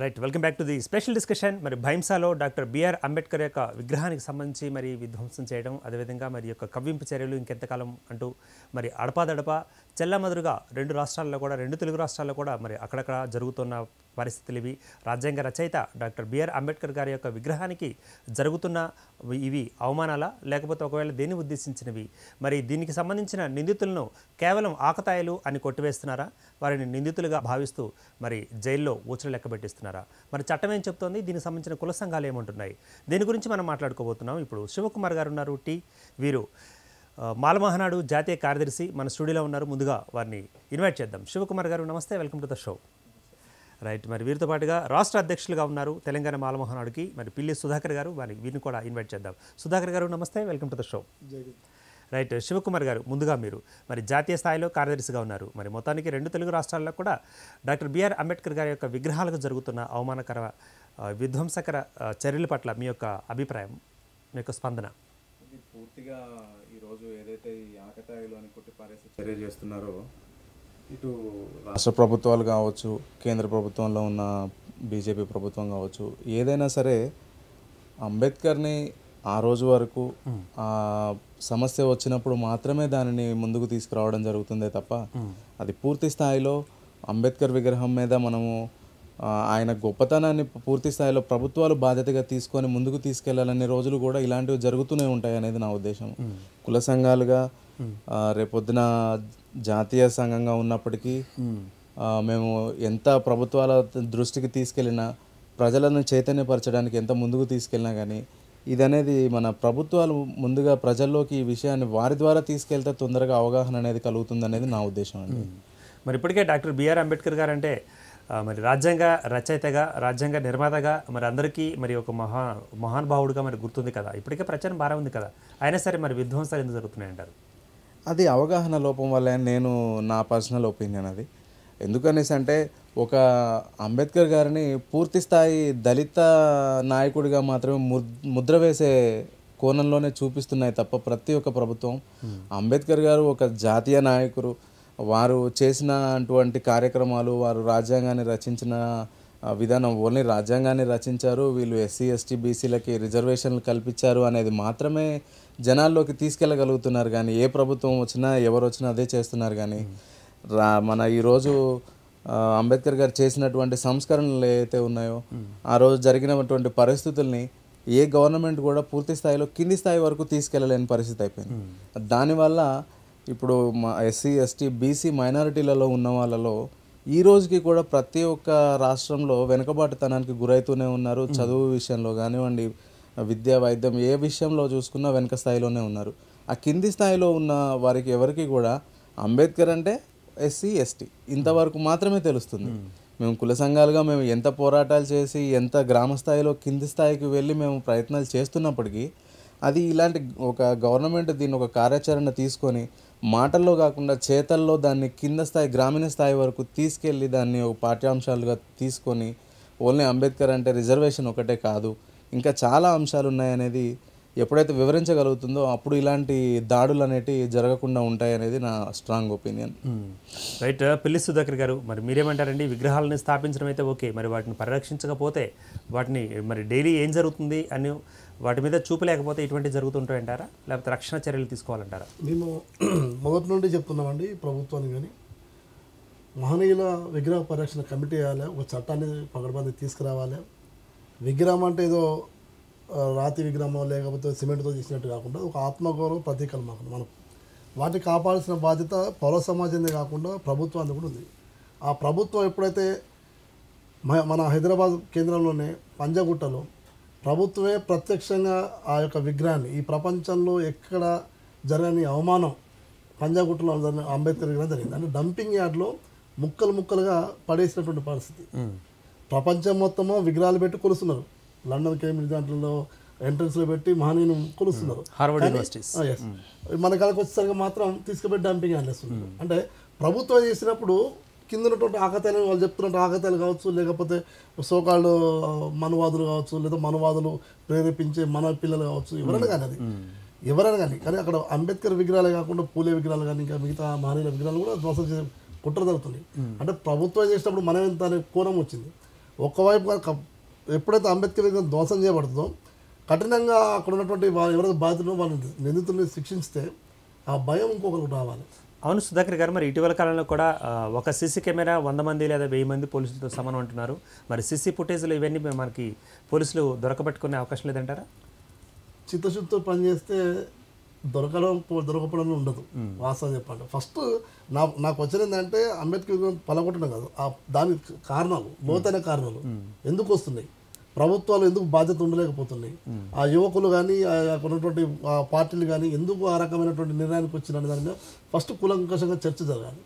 Right welcome back to the special discussion మరి భైంసాలో doctor BR Ambedkar యొక్క విగ్రహానికి సంబంధించి మరి విధ్వంసం చేయడం అదేవిధంగా మరి యొక్క కవ్వింపు చర్యలు ఇంకెంతకాలం అంటూ మరి అడపాదడప చెల్లమదురుగా రెండు రాష్ట్రాల్లో కూడా రెండు తెలుగు రాష్ట్రాల్లో కూడా మరి అక్కడక్కడ జరుగుతున్న పరిస్థితులు ఇవి రాజ్యాంగ రచయిత డాక్టర్ బిఆర్ అంబేద్కర్ గారి యొక్క విగ్రహానికి జరుగుతున్న ఇవి అవమానాలా లేకపోతే ఒకవేళ దేన్ని ఉద్దేశించినవి మరి దీనికి సంబంధించిన నిందితులను కేవలం ఆకతాయిలు అని కొట్టివేస్తున్నారా వారిని నిందితులుగా భావిస్తూ మరి జైల్లో ఊచలు లెక్కబెట్టిస్తున్నారా మరి చట్టం ఏం చెప్తోంది దీనికి సంబంధించిన కుల సంఘాలు ఏముంటున్నాయి దీని గురించి మనం మాట్లాడుకోబోతున్నాం ఇప్పుడు శివకుమార్ గారు ఉన్నారు టీ వీరు మాలమహనాడు జాతీయ కార్యదర్శి మన స్టూడియోలో ఉన్నారు ముందుగా వారిని ఇన్వైట్ చేద్దాం శివకుమార్ గారు నమస్తే welcome to the show right మరి వీరితో పాటుగా రాష్ట్ర అధ్యక్షులుగా ఉన్నారు తెలంగాణ మాలమోహన్ నాయుడుకి మరి పిల్లి సుధాకర్ గారు మరి వీరిని కూడా ఇన్వైట్ చేద్దాం సుధాకర్ గారు నమస్తే welcome to the show right Shivakumar garu ముందుగా మీరు మరి జాతీయ స్థాయిలో కార్యదర్శిగా ఉన్నారు మరి మొత్తానికి రెండు తెలుగు రాష్ట్రాల్లో కూడా డాక్టర్ బిఆర్ అంబేద్కర్ గారి యొక్క విగ్రహాలకు జరుగుతున్న అవమానకర విధ్వంసకర చర్యల పట్ల మీ యొక్క అభిప్రాయం మీ యొక్క స్పందన పూర్తిగా ఈరోజు ఏదైతే ఈ ఆకతాయిలోని కొట్టి పారేసి చర్య చేస్తున్నారో ఇటు రాష్ట్ర ప్రభుత్వాలు కావచ్చు కేంద్ర ప్రభుత్వంలో ఉన్న బీజేపీ ప్రభుత్వం కావచ్చు ఏదైనా సరే అంబేద్కర్ని ఆ రోజు వరకు ఆ సమస్య వచ్చినప్పుడు మాత్రమే దానిని ముందుకు తీసుకురావడం జరుగుతుందే తప్ప అది పూర్తి స్థాయిలో అంబేద్కర్ విగ్రహం మీద మనము ఆయన గొప్పతనాన్ని పూర్తి స్థాయిలో ప్రభుత్వాలు బాధ్యతగా తీసుకొని ముందుకు తీసుకెళ్లాలనే రోజులు కూడా ఇలాంటివి జరుగుతూనే ఉంటాయి అనేది నా ఉద్దేశం కుల సంఘాలుగా రేపొద్దున జాతీయ సంఘంగా ఉన్నప్పటికీ మేము ఎంత ప్రభుత్వాల దృష్టికి తీసుకెళ్ళినా ప్రజలను చైతన్యపరచడానికి ఎంత ముందుకు తీసుకెళ్ళినా కానీ ఇది అనేది మన ప్రభుత్వాలు ముందుగా ప్రజల్లోకి ఈ విషయాన్ని వారి ద్వారా తీసుకెళ్తే తొందరగా అవగాహన అనేది కలుగుతుంది అనేది నా ఉద్దేశం అండి మరి ఇప్పటికే డాక్టర్ బిఆర్ అంబేద్కర్ గారు అంటే మరి రాజ్యాంగ రచయితగా రాజ్యాంగ నిర్మాతగా మరి అందరికీ మరి ఒక మహా మహానుభావుడిగా మరి గుర్తుంది కదా ఇప్పటికే ప్రచారం బాగా ఉంది కదా అయినా సరే మరి విధ్వంసాలు ఎందుకు జరుగుతున్నాయంటారు అది అవగాహన లోపం వల్ల నేను నా పర్సనల్ ఒపీనియన్ అది ఎందుకనేసి అంటే ఒక అంబేద్కర్ గారిని పూర్తి స్థాయి దళిత నాయకుడిగా మాత్రమే ముద్ర వేసే కోణంలోనే చూపిస్తున్నాయి తప్ప ప్రతి ఒక్క ప్రభుత్వం hmm. అంబేద్కర్ గారు ఒక జాతీయ నాయకుడు వారు చేసిన అటువంటి కార్యక్రమాలు వారు రాజ్యాంగాన్ని రచించిన విధానం ఓన్లీ రాజ్యాంగాన్ని రచించారు వీళ్ళు ఎస్సీ ఎస్టీ బీసీలకి రిజర్వేషన్లు కల్పించారు అనేది మాత్రమే జనాల్లోకి తీసుకెళ్ళగలుగుతున్నారు కానీ ఏ ప్రభుత్వం వచ్చినా ఎవరు వచ్చినా అదే చేస్తున్నారు కానీ రా మన ఈరోజు అంబేద్కర్ గారు చేసినటువంటి సంస్కరణలు ఏవైతే ఉన్నాయో ఆ రోజు జరిగినటువంటి పరిస్థితుల్ని ఏ గవర్నమెంట్ కూడా పూర్తి స్థాయిలో కింది స్థాయి వరకు తీసుకెళ్ళలేని పరిస్థితి అయిపోయింది దానివల్ల ఇప్పుడు మా ఎస్సీ ఎస్టీ బీసీ మైనారిటీలలో ఉన్న వాళ్ళలో ఈ రోజుకి కూడా ప్రతి ఒక్క రాష్ట్రంలో వెనుకబాటుతనానికి గురైతూనే ఉన్నారు చదువు విషయంలో కానివ్వండి విద్య వైద్యం ఏ విషయంలో చూసుకున్నా వెనుక స్థాయిలోనే ఉన్నారు ఆ కింది స్థాయిలో ఉన్న వారికి ఎవరికి కూడా అంబేద్కర్ అంటే ఎస్సీ ఎస్టీ ఇంతవరకు మాత్రమే తెలుస్తుంది మేము కుల సంఘాలుగా మేము ఎంత పోరాటాలు చేసి ఎంత గ్రామ స్థాయిలో కింది స్థాయికి వెళ్ళి మేము ప్రయత్నాలు చేస్తున్నప్పటికీ అది ఇలాంటి ఒక గవర్నమెంట్ దీన్ని ఒక కార్యాచరణ తీసుకొని మాటల్లో కాకుండా చేతల్లో దాన్ని కింద స్థాయి గ్రామీణ స్థాయి వరకు తీసుకెళ్ళి దాన్ని ఒక పాఠ్యాంశాలుగా తీసుకొని ఓన్లీ అంబేద్కర్ అంటే రిజర్వేషన్ ఒకటే కాదు ఇంకా చాలా అంశాలు ఉన్నాయనేది ఎప్పుడైతే వివరించగలుగుతుందో అప్పుడు ఇలాంటి దాడులు అనేటివి జరగకుండా ఉంటాయనేది నా స్ట్రాంగ్ ఒపీనియన్ రైట్ పిల్లి సుధాకర్ గారు మరి మీరేమంటారండి విగ్రహాలని స్థాపించడం అయితే ఓకే మరి వాటిని పరిరక్షించకపోతే వాటిని మరి డైలీ ఏం జరుగుతుంది అని వాటి మీద చూపలేకపోతే ఇటువంటి జరుగుతుంటాయంటారా లేకపోతే రక్షణ చర్యలు తీసుకోవాలంటారా మేము మొదటి నుండి చెప్తున్నామండి ప్రభుత్వాన్ని కానీ మహనీయుల విగ్రహ పరిరక్షణ కమిటీ అయ్యాలి ఒక చట్టాన్ని పగడబంది తీసుకురావాలి విగ్రహం అంటే ఏదో రాతి విగ్రహం లేకపోతే సిమెంట్తో చేసినట్టు కాకుండా ఒక ఆత్మగౌరవ ప్రతీకలు మాకు మనం వాటిని కాపాడాల్సిన బాధ్యత పౌర సమాజందే కాకుండా ప్రభుత్వాన్ని కూడా ఉంది ఆ ప్రభుత్వం ఎప్పుడైతే మన హైదరాబాద్ కేంద్రంలోనే పంజగుట్టలో ప్రభుత్వమే ప్రత్యక్షంగా ఆ యొక్క విగ్రహాన్ని ఈ ప్రపంచంలో ఎక్కడ జరగని అవమానం పంజాగుట్టలో జరిగిన అంబేద్కర్ విగ్రహం జరిగింది అంటే డంపింగ్ యార్డ్లో ముక్కలు ముక్కలుగా పడేసినటువంటి పరిస్థితి ప్రపంచం మొత్తము విగ్రహాలు పెట్టి కొలుస్తున్నారు లండన్ కేంబ్రిడ్జ్ దాంట్లో ఎంట్రన్స్లో పెట్టి మహనీయుని కొలుస్తున్నారు హార్వర్డ్ యూనివర్సిటీస్ మన కాలకు వచ్చేసరికి మాత్రం తీసుకుపోయి డంపింగ్ అనేస్తుంది అంటే ప్రభుత్వం చేసినప్పుడు కింద ఉన్నటువంటి ఆకతాయిలు వాళ్ళు చెప్తున్నట్టు ఆకతాయిలు కావచ్చు లేకపోతే సోకాళ్ళు మనువాదులు కావచ్చు లేదా మనువాదులు ప్రేరేపించే మన పిల్లలు కావచ్చు ఎవరైనా కానీ అది ఎవరైనా కానీ కానీ అక్కడ అంబేద్కర్ విగ్రహాలు కాకుండా పూలే విగ్రహాలు కానీ ఇంకా మిగతా మహనీయుల విగ్రహాలు కూడా ధ్వంసం చేసే కుట్ర జరుగుతుంది అంటే ప్రభుత్వం చేసినప్పుడు మనం ఎంత అనే కోణం వచ్చింది ఒకవైపు ఎప్పుడైతే అంబేద్కర్ విగ్రహం ధ్వంసం చేయబడుతుందో కఠినంగా అక్కడ ఉన్నటువంటి వాళ్ళు ఎవరైతే బాధితులు వాళ్ళని నిందితుల్ని శిక్షిస్తే ఆ భయం ఇంకొకరికి రావాలి అవును సుధాకర్ గారు మరి ఇటీవల కాలంలో కూడా ఒక సిసి కెమెరా వంద మంది లేదా వెయ్యి మంది పోలీసులతో సమానం అంటున్నారు మరి సీసీ ఫుటేజ్లు ఇవన్నీ మనకి పోలీసులు దొరకబెట్టుకునే అవకాశం లేదంటారా చిత్తశుద్ధితో పనిచేస్తే దొరకడం దొరకపోవడం ఉండదు వాస్తవం చెప్పండి ఫస్ట్ నా నాకు వచ్చిన ఏంటంటే అంబేద్కర్ పలగొట్టడం కాదు ఆ దానికి కారణాలు లోతైన కారణాలు ఎందుకు వస్తున్నాయి ప్రభుత్వాలు ఎందుకు బాధ్యత ఉండలేకపోతున్నాయి ఆ యువకులు కానీ ఉన్నటువంటి పార్టీలు కానీ ఎందుకు ఆ రకమైనటువంటి నిర్ణయానికి వచ్చిన దాని మీద ఫస్ట్ కులంకషంగా చర్చ జరగాలి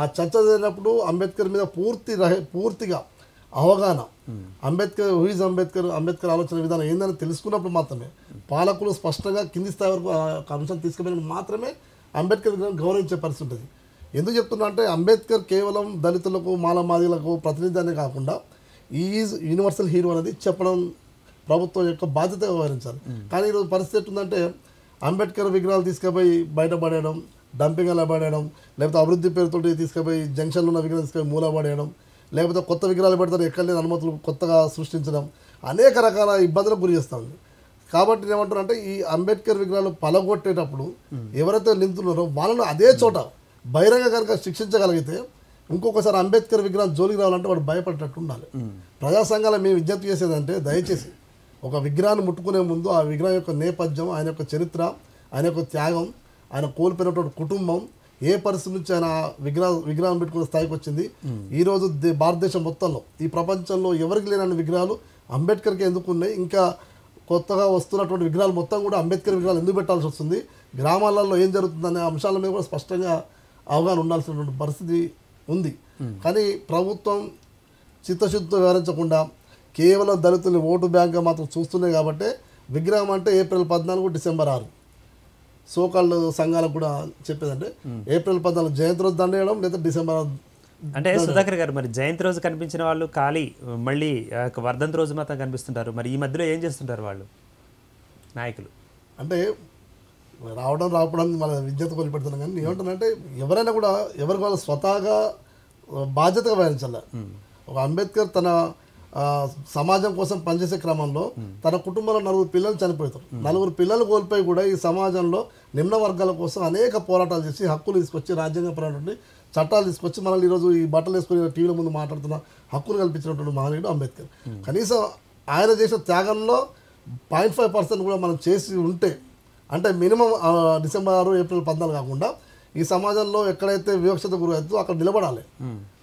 ఆ చర్చ జరిగినప్పుడు అంబేద్కర్ మీద పూర్తి పూర్తిగా అవగాహన అంబేద్కర్ హూయిజ్ అంబేద్కర్ అంబేద్కర్ ఆలోచన విధానం ఏందని తెలుసుకున్నప్పుడు మాత్రమే పాలకులు స్పష్టంగా కింది స్థాయి వరకు అంశాన్ని తీసుకుపోయినప్పుడు మాత్రమే అంబేద్కర్ గౌరవించే పరిస్థితి ఉంటుంది ఎందుకు చెప్తున్నా అంటే అంబేద్కర్ కేవలం దళితులకు మాలమాదిలకు ప్రతినిధాన్ని కాకుండా ఈజ్ యూనివర్సల్ హీరో అనేది చెప్పడం ప్రభుత్వం యొక్క బాధ్యత వ్యవహరించాలి hmm. కానీ ఈరోజు పరిస్థితి ఎట్టుందంటే అంబేద్కర్ విగ్రహాలు తీసుకుపోయి బయటపడేయడం డంపింగ్ అలా పడేయడం లేకపోతే అభివృద్ధి పేరుతోటి తీసుకుపోయి జంక్షన్లో ఉన్న విగ్రహాలు తీసుకుపోయి మూల పడేయడం లేకపోతే కొత్త విగ్రహాలు పెడతారు ఎక్కడ లేని అనుమతులు కొత్తగా సృష్టించడం అనేక రకాల ఇబ్బందులకు గురి చేస్తుంది కాబట్టి ఏమంటారు అంటే ఈ అంబేద్కర్ విగ్రహాలు పలగొట్టేటప్పుడు hmm. ఎవరైతే నిందుతున్నారో వాళ్ళను అదే చోట బహిరంగ కనుక శిక్షించగలిగితే ఇంకొకసారి అంబేద్కర్ విగ్రహం జోలికి రావాలంటే వాడు భయపడేటట్టు ఉండాలి ప్రజా సంఘాలు మేము విజ్ఞప్తి చేసేదంటే దయచేసి ఒక విగ్రహాన్ని ముట్టుకునే ముందు ఆ విగ్రహం యొక్క నేపథ్యం ఆయన యొక్క చరిత్ర ఆయన యొక్క త్యాగం ఆయన కోల్పోయినటువంటి కుటుంబం ఏ పరిస్థితి నుంచి ఆయన విగ్రహ విగ్రహం పెట్టుకునే స్థాయికి వచ్చింది ఈరోజు భారతదేశం మొత్తంలో ఈ ప్రపంచంలో ఎవరికి లేనని విగ్రహాలు అంబేద్కర్కి ఎందుకు ఉన్నాయి ఇంకా కొత్తగా వస్తున్నటువంటి విగ్రహాలు మొత్తం కూడా అంబేద్కర్ విగ్రహాలు ఎందుకు పెట్టాల్సి వస్తుంది గ్రామాలలో ఏం జరుగుతుందనే అంశాల మీద కూడా స్పష్టంగా అవగాహన ఉండాల్సినటువంటి పరిస్థితి ఉంది కానీ ప్రభుత్వం చిత్తశుద్ధితో వివరించకుండా కేవలం దళితులు ఓటు బ్యాంక్ మాత్రం చూస్తున్నాయి కాబట్టి విగ్రహం అంటే ఏప్రిల్ పద్నాలుగు డిసెంబర్ ఆరు సోకాళ్ళు సంఘాలకు కూడా చెప్పేదంటే ఏప్రిల్ పద్నాలుగు జయంతి రోజు దండేయడం లేదా డిసెంబర్ అంటే సుధాకర్ గారు మరి జయంతి రోజు కనిపించిన వాళ్ళు ఖాళీ మళ్ళీ వర్ధంతి రోజు మాత్రం కనిపిస్తుంటారు మరి ఈ మధ్యలో ఏం చేస్తుంటారు వాళ్ళు నాయకులు అంటే రావడం రావడం మన విజ్ఞత కోల్పెడుతున్నాం కానీ ఏమంటానంటే ఎవరైనా కూడా ఎవరికి వాళ్ళు స్వతహాగా బాధ్యతగా వహించాలి hmm. ఒక అంబేద్కర్ తన సమాజం కోసం పనిచేసే క్రమంలో hmm. తన కుటుంబంలో నలుగురు పిల్లలు చనిపోతారు hmm. నలుగురు పిల్లలు కోల్పోయి కూడా ఈ సమాజంలో నిమ్న వర్గాల కోసం అనేక పోరాటాలు చేసి హక్కులు తీసుకొచ్చి రాజ్యాంగపరమైనటువంటి చట్టాలు తీసుకొచ్చి మనల్ని ఈరోజు ఈ బట్టలు వేసుకుని టీవీల ముందు మాట్లాడుతున్న హక్కులు కల్పించినటువంటి మహనీయుడు అంబేద్కర్ కనీసం ఆయన చేసిన త్యాగంలో పాయింట్ ఫైవ్ పర్సెంట్ కూడా మనం చేసి ఉంటే అంటే మినిమం డిసెంబర్ ఆరు ఏప్రిల్ పద్నాలుగు కాకుండా ఈ సమాజంలో ఎక్కడైతే వివక్షత గురవుతుందో అక్కడ నిలబడాలి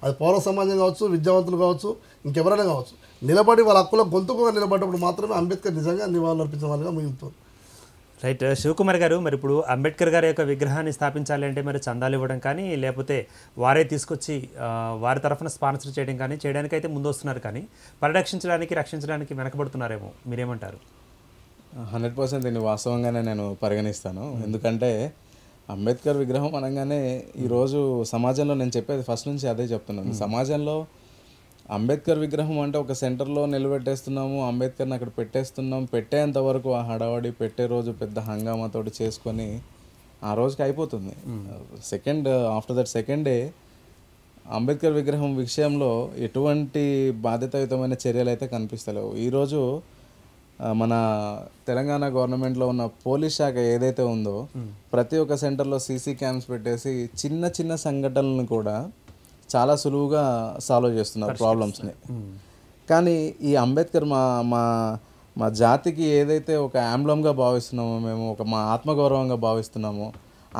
అది పౌర సమాజం కావచ్చు విద్యావంతులు కావచ్చు ఇంకెవరైనా కావచ్చు నిలబడి వాళ్ళ హక్కులో గొంతుకుగా నిలబడ్డప్పుడు మాత్రమే అంబేద్కర్ నిజంగా నివాళులు అర్పించిన వాళ్ళుగా ముగింపుతుంది రైట్ శివకుమార్ గారు మరి ఇప్పుడు అంబేద్కర్ గారి యొక్క విగ్రహాన్ని స్థాపించాలి అంటే మరి చందాలు ఇవ్వడం కానీ లేకపోతే వారే తీసుకొచ్చి వారి తరఫున స్పాన్సర్ చేయడం కానీ చేయడానికైతే ముందు వస్తున్నారు కానీ పరిరక్షించడానికి రక్షించడానికి వెనకబడుతున్నారేమో మీరేమంటారు హండ్రెడ్ పర్సెంట్ దీన్ని వాస్తవంగానే నేను పరిగణిస్తాను ఎందుకంటే అంబేద్కర్ విగ్రహం అనగానే ఈరోజు సమాజంలో నేను చెప్పేది ఫస్ట్ నుంచి అదే చెప్తున్నాను సమాజంలో అంబేద్కర్ విగ్రహం అంటే ఒక సెంటర్లో నిలబెట్టేస్తున్నాము అంబేద్కర్ని అక్కడ పెట్టేస్తున్నాం పెట్టేంత వరకు ఆ హడావడి పెట్టే రోజు పెద్ద హంగామాతోటి చేసుకొని ఆ రోజుకి అయిపోతుంది second after that second day Ambedkar విగ్రహం విషయంలో ఎటువంటి బాధ్యతాయుతమైన చర్యలు అయితే కనిపిస్తలేవు ఈరోజు మన తెలంగాణ గవర్నమెంట్లో ఉన్న పోలీస్ శాఖ ఏదైతే ఉందో ప్రతి ఒక్క సెంటర్లో సీసీ క్యామ్స్ పెట్టేసి చిన్న చిన్న సంఘటనలను కూడా చాలా సులువుగా సాల్వ్ చేస్తున్నారు ప్రాబ్లమ్స్ని కానీ ఈ అంబేద్కర్ మా మా మా జాతికి ఏదైతే ఒక యాంబ్లంగా భావిస్తున్నామో మేము ఒక మా ఆత్మగౌరవంగా భావిస్తున్నామో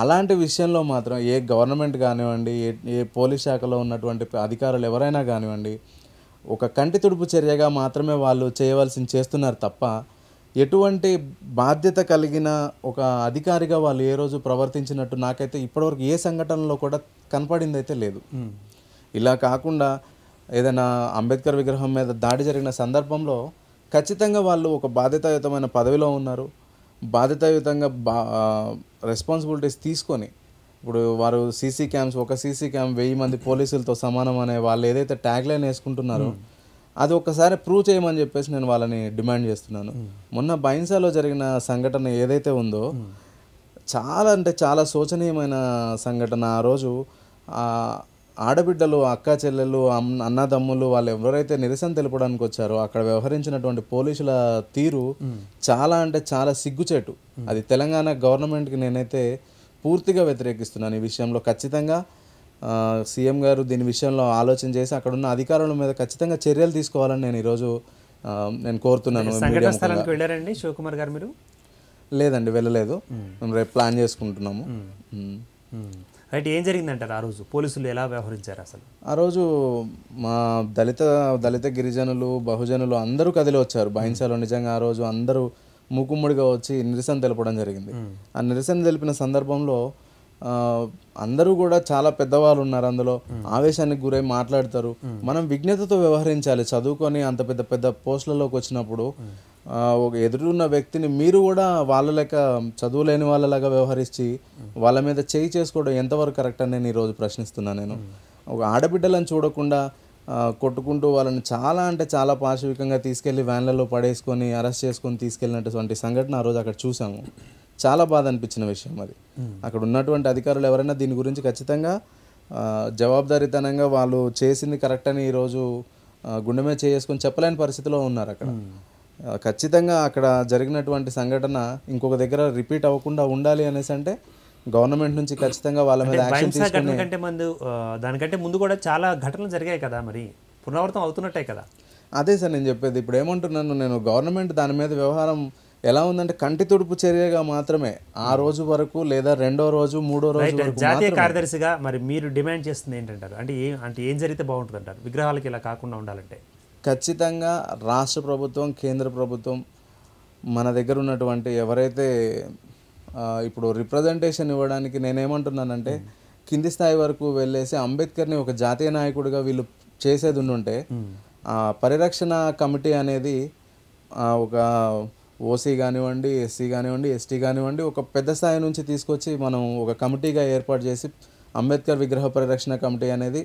అలాంటి విషయంలో మాత్రం ఏ గవర్నమెంట్ కానివ్వండి ఏ ఏ పోలీస్ శాఖలో ఉన్నటువంటి అధికారులు ఎవరైనా కానివ్వండి ఒక కంటి తుడుపు చర్యగా మాత్రమే వాళ్ళు చేయవలసింది చేస్తున్నారు తప్ప ఎటువంటి బాధ్యత కలిగిన ఒక అధికారిగా వాళ్ళు ఏ రోజు ప్రవర్తించినట్టు నాకైతే ఇప్పటివరకు ఏ సంఘటనలో కూడా కనపడింది అయితే లేదు ఇలా కాకుండా ఏదైనా అంబేద్కర్ విగ్రహం మీద దాడి జరిగిన సందర్భంలో ఖచ్చితంగా వాళ్ళు ఒక బాధ్యతాయుతమైన పదవిలో ఉన్నారు బాధ్యతాయుతంగా బా రెస్పాన్సిబిలిటీస్ తీసుకొని ఇప్పుడు వారు సీసీ క్యామ్స్ ఒక సీసీ క్యామ్ వెయ్యి మంది పోలీసులతో సమానం అనే వాళ్ళు ఏదైతే ట్యాగ్ లైన్ వేసుకుంటున్నారో అది ఒకసారి ప్రూవ్ చేయమని చెప్పేసి నేను వాళ్ళని డిమాండ్ చేస్తున్నాను మొన్న బైన్సాలో జరిగిన సంఘటన ఏదైతే ఉందో చాలా అంటే చాలా శోచనీయమైన సంఘటన ఆ రోజు ఆడబిడ్డలు అక్క చెల్లెలు అన్నదమ్ములు వాళ్ళు ఎవరైతే నిరసన తెలుపడానికి వచ్చారో అక్కడ వ్యవహరించినటువంటి పోలీసుల తీరు చాలా అంటే చాలా సిగ్గుచేటు అది తెలంగాణ గవర్నమెంట్కి నేనైతే పూర్తిగా వ్యతిరేకిస్తున్నాను ఈ విషయంలో ఖచ్చితంగా సీఎం గారు దీని విషయంలో ఆలోచన చేసి అక్కడ ఉన్న అధికారుల మీద ఖచ్చితంగా చర్యలు తీసుకోవాలని నేను ఈరోజు నేను కోరుతున్నాను వెళ్ళారండి శివకుమార్ గారు మీరు లేదండి వెళ్ళలేదు మేము రేపు ప్లాన్ చేసుకుంటున్నాము అయితే ఏం జరిగిందంటారు ఆ రోజు పోలీసులు ఎలా వ్యవహరించారు అసలు ఆ రోజు మా దళిత దళిత గిరిజనులు బహుజనులు అందరూ కదిలి వచ్చారు బహింసలో నిజంగా ఆ రోజు అందరూ మూకుమ్మడిగా వచ్చి నిరసన తెలపడం జరిగింది ఆ నిరసన తెలిపిన సందర్భంలో అందరూ కూడా చాలా పెద్దవాళ్ళు ఉన్నారు అందులో ఆవేశానికి గురై మాట్లాడతారు మనం విజ్ఞతతో వ్యవహరించాలి చదువుకొని అంత పెద్ద పెద్ద పోస్టులలోకి వచ్చినప్పుడు ఒక ఎదురున్న వ్యక్తిని మీరు కూడా వాళ్ళ లెక్క చదువులేని వాళ్ళలాగా వ్యవహరించి వాళ్ళ మీద చేయి చేసుకోవడం ఎంతవరకు కరెక్ట్ అని నేను ఈరోజు ప్రశ్నిస్తున్నాను నేను ఒక ఆడబిడ్డలను చూడకుండా కొట్టుకుంటూ వాళ్ళని చాలా అంటే చాలా పాశవికంగా తీసుకెళ్ళి వ్యాన్లలో పడేసుకొని అరెస్ట్ చేసుకొని తీసుకెళ్ళినటువంటి సంఘటన ఆ రోజు అక్కడ చూసాము చాలా బాధ అనిపించిన విషయం అది అక్కడ ఉన్నటువంటి అధికారులు ఎవరైనా దీని గురించి ఖచ్చితంగా జవాబుదారీతనంగా వాళ్ళు చేసింది కరెక్ట్ అని ఈరోజు గుండె మీద చేసుకొని చెప్పలేని పరిస్థితిలో ఉన్నారు అక్కడ ఖచ్చితంగా అక్కడ జరిగినటువంటి సంఘటన ఇంకొక దగ్గర రిపీట్ అవ్వకుండా ఉండాలి అనేసి అంటే గవర్నమెంట్ నుంచి ఖచ్చితంగా వాళ్ళ మీద కంటే ముందు దానికంటే ముందు కూడా చాలా ఘటనలు జరిగాయి కదా మరి పునరావృతం అవుతున్నట్టే కదా అదే సార్ నేను చెప్పేది ఇప్పుడు ఏమంటున్నాను నేను గవర్నమెంట్ దాని మీద వ్యవహారం ఎలా ఉందంటే కంటి తుడుపు చర్యగా మాత్రమే ఆ రోజు వరకు లేదా రెండో రోజు మూడో రోజు జాతీయ కార్యదర్శిగా మరి మీరు డిమాండ్ చేస్తుంది ఏంటంటారు అంటే అంటే ఏం జరిగితే బాగుంటుంది అంటారు విగ్రహాలకి ఇలా కాకుండా ఉండాలంటే ఖచ్చితంగా రాష్ట్ర ప్రభుత్వం కేంద్ర ప్రభుత్వం మన దగ్గర ఉన్నటువంటి ఎవరైతే ఇప్పుడు రిప్రజెంటేషన్ ఇవ్వడానికి నేనేమంటున్నానంటే కింది స్థాయి వరకు వెళ్ళేసి అంబేద్కర్ని ఒక జాతీయ నాయకుడిగా వీళ్ళు చేసేది ఉండుంటే పరిరక్షణ కమిటీ అనేది ఒక ఓసీ కానివ్వండి ఎస్సీ కానివ్వండి ఎస్టీ కానివ్వండి ఒక పెద్ద స్థాయి నుంచి తీసుకొచ్చి మనం ఒక కమిటీగా ఏర్పాటు చేసి అంబేద్కర్ విగ్రహ పరిరక్షణ కమిటీ అనేది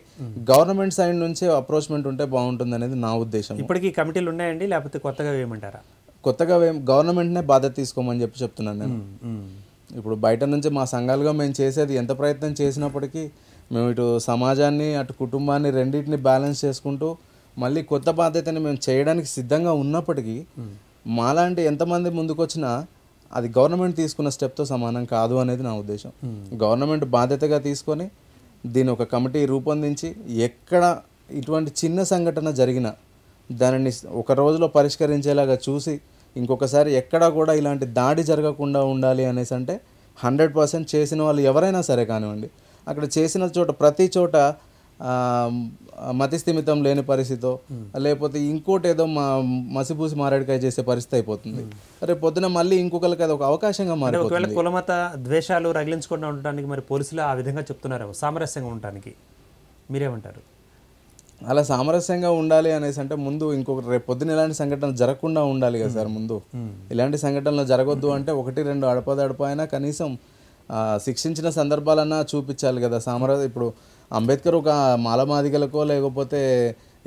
గవర్నమెంట్ సైడ్ నుంచి అప్రోచ్మెంట్ ఉంటే బాగుంటుంది అనేది నా ఉద్దేశం ఇప్పటికీ కమిటీలు ఉన్నాయండి లేకపోతే కొత్తగా వేయమంటారా కొత్తగా గవర్నమెంట్నే బాధ్యత తీసుకోమని చెప్పి చెప్తున్నాను నేను ఇప్పుడు బయట నుంచి మా సంఘాలుగా మేము చేసేది ఎంత ప్రయత్నం చేసినప్పటికీ మేము ఇటు సమాజాన్ని అటు కుటుంబాన్ని రెండింటిని బ్యాలెన్స్ చేసుకుంటూ మళ్ళీ కొత్త బాధ్యతని మేము చేయడానికి సిద్ధంగా ఉన్నప్పటికీ మాలాంటి ఎంతమంది ముందుకొచ్చినా అది గవర్నమెంట్ తీసుకున్న స్టెప్తో సమానం కాదు అనేది నా ఉద్దేశం గవర్నమెంట్ బాధ్యతగా తీసుకొని దీని ఒక కమిటీ రూపొందించి ఎక్కడ ఇటువంటి చిన్న సంఘటన జరిగినా దానిని ఒక రోజులో పరిష్కరించేలాగా చూసి ఇంకొకసారి ఎక్కడా కూడా ఇలాంటి దాడి జరగకుండా ఉండాలి అనేసి అంటే హండ్రెడ్ పర్సెంట్ చేసిన వాళ్ళు ఎవరైనా సరే కానివ్వండి అక్కడ చేసిన చోట ప్రతి చోట మతిస్థిమితం లేని పరిస్థితితో hmm. లేకపోతే ఇంకోటి ఏదో మా మసిపూసి మారేడుకాయ చేసే పరిస్థితి అయిపోతుంది hmm. రేపు పొద్దున మళ్ళీ ఇంకొకరికి అది ఒక అవకాశంగా మారి కులమత ద్వేషాలు రగిలించకుండా ఉండడానికి మరి పోలీసులు ఆ విధంగా చెప్తున్నారు సామరస్యంగా ఉండటానికి మీరేమంటారు అలా సామరస్యంగా ఉండాలి అనేసి అంటే ముందు ఇంకొక రేపు పొద్దున ఇలాంటి సంఘటనలు జరగకుండా ఉండాలి కదా సార్ ముందు ఇలాంటి సంఘటనలు జరగొద్దు అంటే ఒకటి రెండు అడపదడప అయినా కనీసం శిక్షించిన సందర్భాలన్నా చూపించాలి కదా సామర ఇప్పుడు అంబేద్కర్ ఒక మాలమాదిగలకో లేకపోతే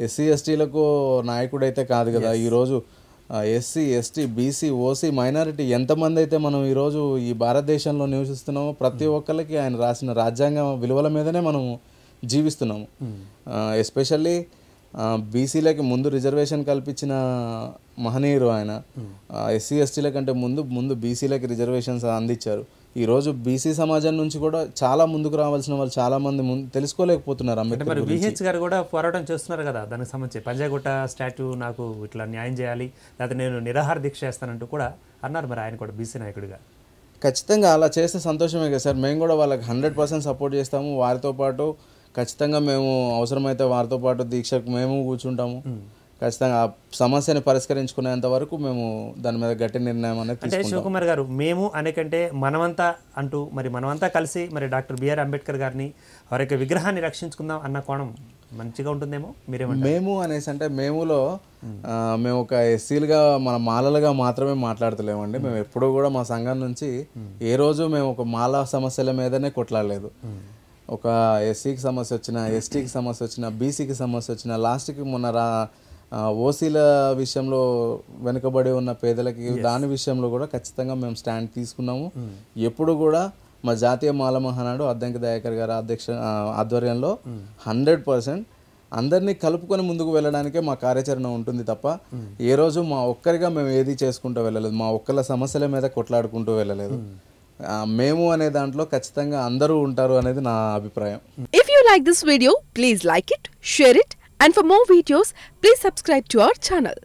ఎస్సీ ఎస్టీలకో నాయకుడైతే కాదు కదా ఈరోజు SC ST BC OC minority ఎంతమంది అయితే మనం ఈరోజు ఈ భారతదేశంలో నివసిస్తున్నామో ప్రతి hmm. ఒక్కరికి ఆయన రాసిన రాజ్యాంగ విలువల మీదనే మనము జీవిస్తున్నాము ఎస్పెషల్లీ బీసీలకి ముందు రిజర్వేషన్ కల్పించిన మహనీయురు ఆయన ఎస్సీ ఎస్టీల కంటే ముందు ముందు బీసీలకి రిజర్వేషన్స్ అందించారు ఈరోజు బీసీ సమాజం నుంచి కూడా చాలా ముందుకు రావాల్సిన వాళ్ళు చాలా మంది ముందు తెలుసుకోలేకపోతున్నారు అంబేద్కర్ బీహెచ్ గారు కూడా పోరాటం చేస్తున్నారు కదా దానికి సంబంధించి పంజాగుట్ట స్టాట్యూ నాకు ఇట్లా న్యాయం చేయాలి లేకపోతే నేను నిరాహార దీక్ష చేస్తానంటూ కూడా అన్నారు మరి ఆయన కూడా బీసీ నాయకుడిగా ఖచ్చితంగా అలా చేస్తే సంతోషమే కదా సార్ మేము కూడా వాళ్ళకి హండ్రెడ్ పర్సెంట్ సపోర్ట్ చేస్తాము వారితో పాటు ఖచ్చితంగా మేము అవసరమైతే వారితో పాటు దీక్షకు మేము కూర్చుంటాము ఖచ్చితంగా ఆ సమస్యను పరిష్కరించుకునేంత వరకు మేము దాని మీద గట్టి నిర్ణయం అనేది అంటే శివకుమార్ గారు మేము అనేకంటే మనమంతా అంటూ మరి మనమంతా కలిసి మరి డాక్టర్ బిఆర్ అంబేద్కర్ గారిని వారి యొక్క విగ్రహాన్ని రక్షించుకుందాం అన్న కోణం మంచిగా ఉంటుందేమో మీరేమంటారు మేము అనేసి అంటే మేములో మేము ఒక ఎస్సీలుగా మన మాలలుగా మాత్రమే మాట్లాడతలేమండి మేము ఎప్పుడూ కూడా మా సంఘం నుంచి ఏ రోజు మేము ఒక మాల సమస్యల మీదనే కొట్లాడలేదు ఒక ఎస్సీకి e సమస్య వచ్చిన ఎస్టీకి సమస్య వచ్చిన బీసీకి సమస్య వచ్చిన లాస్ట్కి మొన్న రా ఓసీల విషయంలో వెనుకబడి ఉన్న పేదలకి దాని విషయంలో కూడా ఖచ్చితంగా మేము స్టాండ్ తీసుకున్నాము hmm. ఎప్పుడు కూడా మా జాతీయ మాలమహానాడు అద్దంకి దయాకర్ గారి అధ్యక్ష ఆధ్వర్యంలో హండ్రెడ్ hmm. పర్సెంట్ అందరినీ కలుపుకొని ముందుకు వెళ్ళడానికే మా కార్యాచరణ ఉంటుంది తప్ప hmm. ఏ రోజు మా ఒక్కరిగా మేము ఏది చేసుకుంటూ వెళ్ళలేదు మా ఒక్కళ్ళ సమస్యల మీద కొట్లాడుకుంటూ వెళ్ళలేదు మేము అనే దాంట్లో ఖచ్చితంగా అందరూ ఉంటారు అనేది నా అభిప్రాయం if you like this video please like it share it and for more videos please subscribe to our channel